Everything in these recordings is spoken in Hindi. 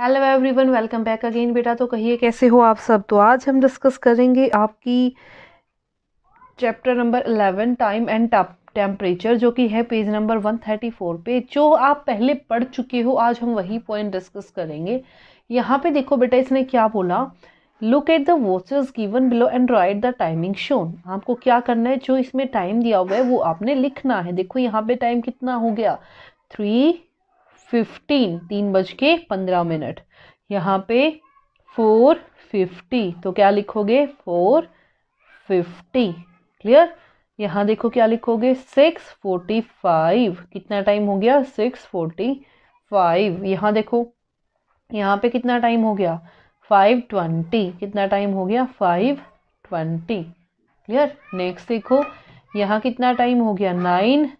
hello everyone welcome back again बेटा तो कहिए कैसे हो आप सब तो आज हम डिस्कस करेंगे आपकी chapter number eleven time and temperature जो कि है page number one thirty four पे जो आप पहले पढ़ चुके हो आज हम वही पॉइंट डिस्कस करेंगे यहाँ पे देखो बेटा इसने क्या बोला look at the watches given below and write the timing shown आपको क्या करना है जो इसमें टाइम दिया हुआ है वो आपने लिखना है देखो यहाँ पे टाइम कितना हो गया थ्री फिफ्टीन तीन बज के पंद्रह मिनट यहाँ पे फोर फिफ्टी तो क्या लिखोगे फोर फिफ्टी क्लियर यहाँ देखो क्या लिखोगे सिक्स फोर्टी फाइव कितना टाइम हो गया सिक्स फोर्टी फाइव यहाँ देखो यहाँ पे कितना टाइम हो गया फाइव ट्वेंटी कितना टाइम हो गया फाइव ट्वेंटी क्लियर नेक्स्ट देखो यहाँ कितना टाइम हो गया नाइन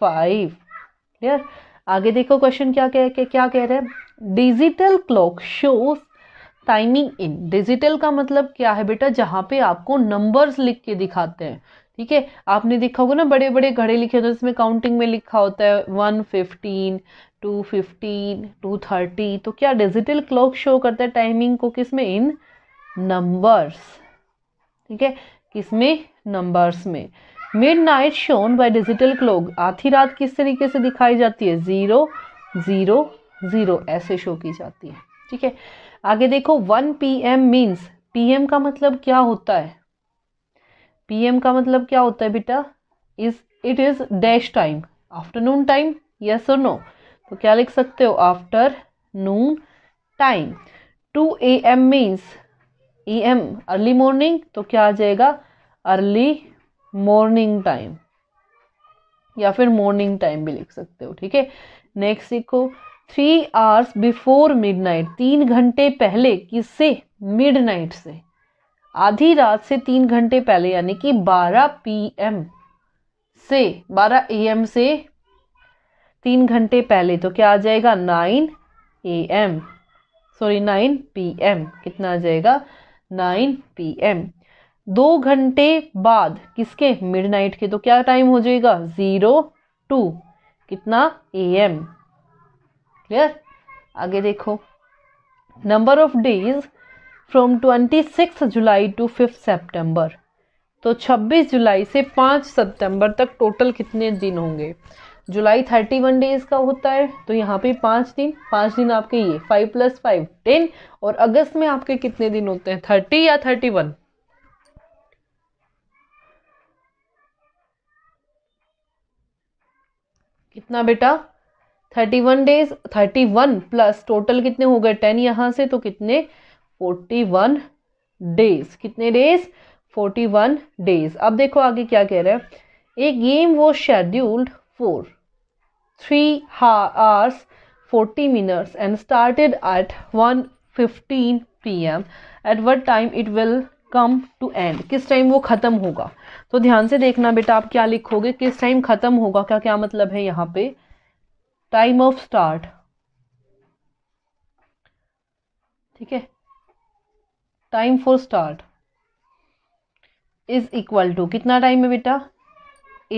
फाइव क्लियर आगे देखो क्वेश्चन क्या कह के क्या कह रहे हैं digital clock shows timing in digital का मतलब क्या है बेटा जहाँ पे आपको नंबर्स लिख के दिखाते हैं ठीक है आपने देखा होगा ना बड़े बड़े घड़े लिखे होते हैं जिसमें काउंटिंग में लिखा होता है one fifteen two fifteen two thirty तो क्या डिजिटल क्लॉक शो करता है टाइमिंग को किस में इन नंबर्स ठीक है किस में नंबर्स में mid night shown by digital clock आधी रात किस तरीके से दिखाई जाती है ज़ीरो ज़ीरो ज़ीरो ऐसे शो की जाती है ठीक है आगे देखो one P M means P M का मतलब क्या होता है पी एम का मतलब क्या होता है बेटा is it is dash time afternoon time yes or no तो क्या लिख सकते हो afternoon time two A M means A M early morning तो क्या आ जाएगा अर्ली मॉर्निंग टाइम या फिर मॉर्निंग टाइम भी लिख सकते हो ठीक है नेक्स्ट सीखो three hours before mid night तीन घंटे पहले किससे नाइट से आधी रात से तीन घंटे पहले यानी कि 12 एम से 12 एम से तीन घंटे पहले तो क्या आ जाएगा nine A M sorry nine P M कितना आ जाएगा नाइन पी एम दो घंटे बाद किसके मिडनाइट के तो क्या टाइम हो जाएगा ज़ीरो टू कितना ए एम क्लियर आगे देखो number of days from twenty six July to fifth September तो छब्बीस जुलाई से पाँच सितंबर तक टोटल कितने दिन होंगे जुलाई थर्टी वन डेज का होता है तो यहाँ पे पाँच दिन पाँच दिन आपके ये फाइव प्लस फाइव टेन और अगस्त में आपके कितने दिन होते हैं थर्टी या थर्टी वन कितना बेटा thirty one days thirty one plus total कितने हो गए टेन यहाँ से तो कितने फोर्टी वन डेज कितने डेज फोर्टी वन डेज अब देखो आगे क्या कह रहा है ए गेम वो scheduled four three hours forty minutes and started at one fifteen P M at what time it will come to end किस टाइम वो ख़त्म होगा तो ध्यान से देखना बेटा आप क्या लिखोगे किस टाइम ख़त्म होगा क्या क्या मतलब है यहाँ पे टाइम ऑफ स्टार्ट ठीक है time for start is equal to कितना टाइम है बेटा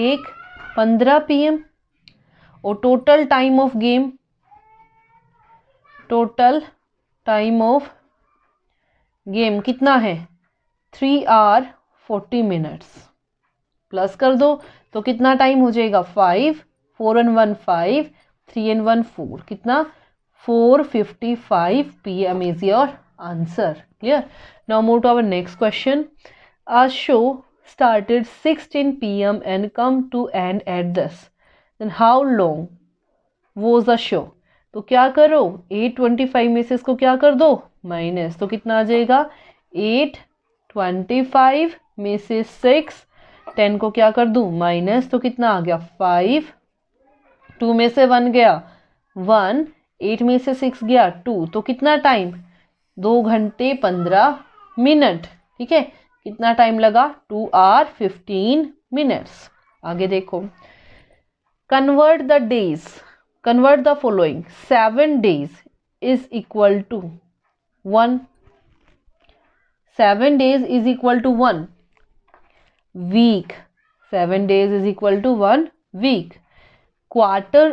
एक पंद्रह पीएम और total time of game total time of game कितना है three hour forty minutes plus कर दो तो कितना टाइम हो जाएगा five four and one five three and one four कितना four fifty five P M is your answer clear now move to our next question आज show started P M pm come to end at दस देन हाउ लॉन्ग वो इज अ शो तो क्या करो एट ट्वेंटी फाइव में से इसको क्या कर दो माइनस तो कितना आ जाएगा एट ट्वेंटी फाइव में से सिक्स टेन को क्या कर दूँ माइनस तो कितना आ गया फाइव टू में से वन गया वन एट में से सिक्स गया टू तो कितना टाइम दो घंटे पंद्रह मिनट ठीक है कितना टाइम लगा टू आर फिफ्टीन मिनट्स आगे देखो convert the days convert the following seven days is equal to one seven days is equal to one week seven days is equal to one week quarter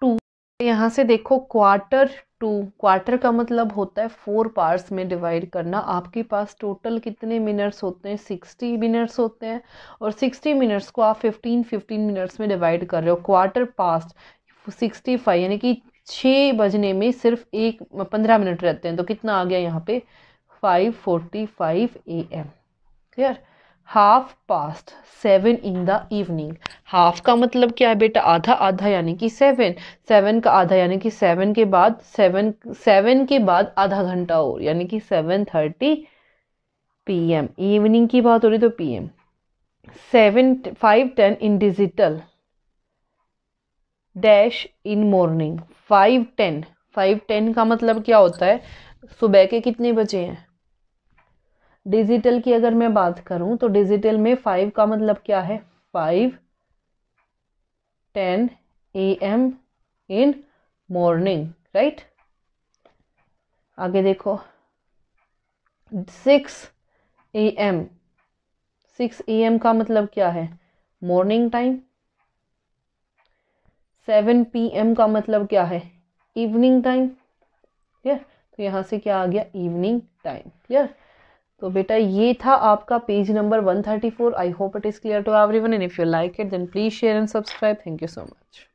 to यहाँ से देखो क्वार्टर टू क्वार्टर का मतलब होता है फोर पार्ट्स में डिवाइड करना आपके पास टोटल कितने मिनट्स होते हैं सिक्सटी मिनट्स होते हैं और सिक्सटी मिनट्स को आप फिफ्टीन फिफ्टीन मिनट्स में डिवाइड कर रहे हो क्वार्टर पास्ट सिक्सटी फाइव यानी कि छः बजने में सिर्फ एक पंद्रह मिनट रहते हैं तो कितना आ गया यहाँ पे five five forty A M clear half past seven in the evening half का मतलब क्या है बेटा आधा आधा यानी कि सेवन सेवन का आधा यानी कि सेवन के बाद सेवन सेवन के बाद आधा घंटा और यानी कि seven thirty P M evening की बात हो रही तो P M seven five ten in digital dash in morning five ten five ten का मतलब क्या होता है सुबह के कितने बजे हैं डिजिटल की अगर मैं बात करूं तो डिजिटल में फाइव का मतलब क्या है five ten A M in morning right आगे देखो six A M six A M का मतलब क्या है morning time seven P M का मतलब क्या है इवनिंग टाइम क्लियर तो यहां से क्या आ गया इवनिंग टाइम क्लियर तो बेटा ये था आपका page number 134 I hope it is clear to everyone and if you like it then please share and subscribe thank you so much